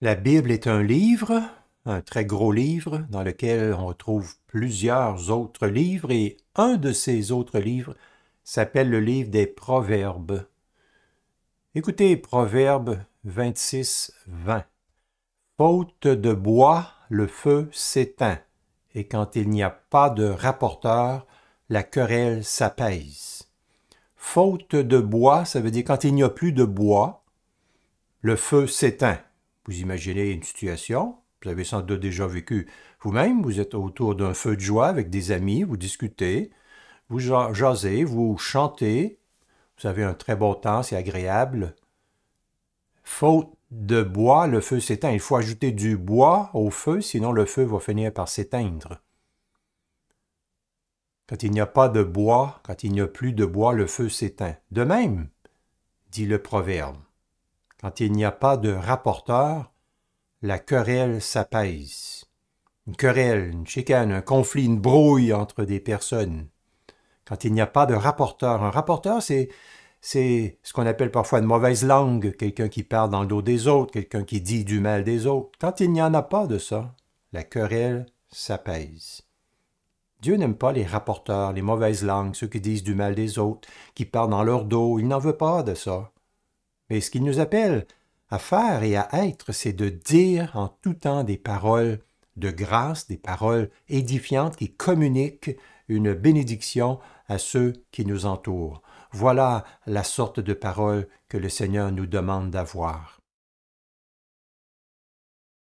La Bible est un livre, un très gros livre, dans lequel on trouve plusieurs autres livres, et un de ces autres livres s'appelle le livre des Proverbes. Écoutez Proverbes 26, 20. Faute de bois, le feu s'éteint, et quand il n'y a pas de rapporteur, la querelle s'apaise. Faute de bois, ça veut dire quand il n'y a plus de bois, le feu s'éteint vous imaginez une situation, vous avez sans doute déjà vécu vous-même, vous êtes autour d'un feu de joie avec des amis, vous discutez, vous jasez, vous chantez, vous avez un très bon temps, c'est agréable. Faute de bois, le feu s'éteint. Il faut ajouter du bois au feu, sinon le feu va finir par s'éteindre. Quand il n'y a pas de bois, quand il n'y a plus de bois, le feu s'éteint. De même, dit le proverbe. Quand il n'y a pas de rapporteur, la querelle s'apaise. Une querelle, une chicane, un conflit, une brouille entre des personnes. Quand il n'y a pas de rapporteur, un rapporteur, c'est c'est ce qu'on appelle parfois une mauvaise langue, quelqu'un qui parle dans le dos des autres, quelqu'un qui dit du mal des autres. Quand il n'y en a pas de ça, la querelle s'apaise. Dieu n'aime pas les rapporteurs, les mauvaises langues, ceux qui disent du mal des autres, qui parlent dans leur dos, il n'en veut pas de ça. Mais ce qu'il nous appelle à faire et à être, c'est de dire en tout temps des paroles de grâce, des paroles édifiantes qui communiquent une bénédiction à ceux qui nous entourent. Voilà la sorte de parole que le Seigneur nous demande d'avoir.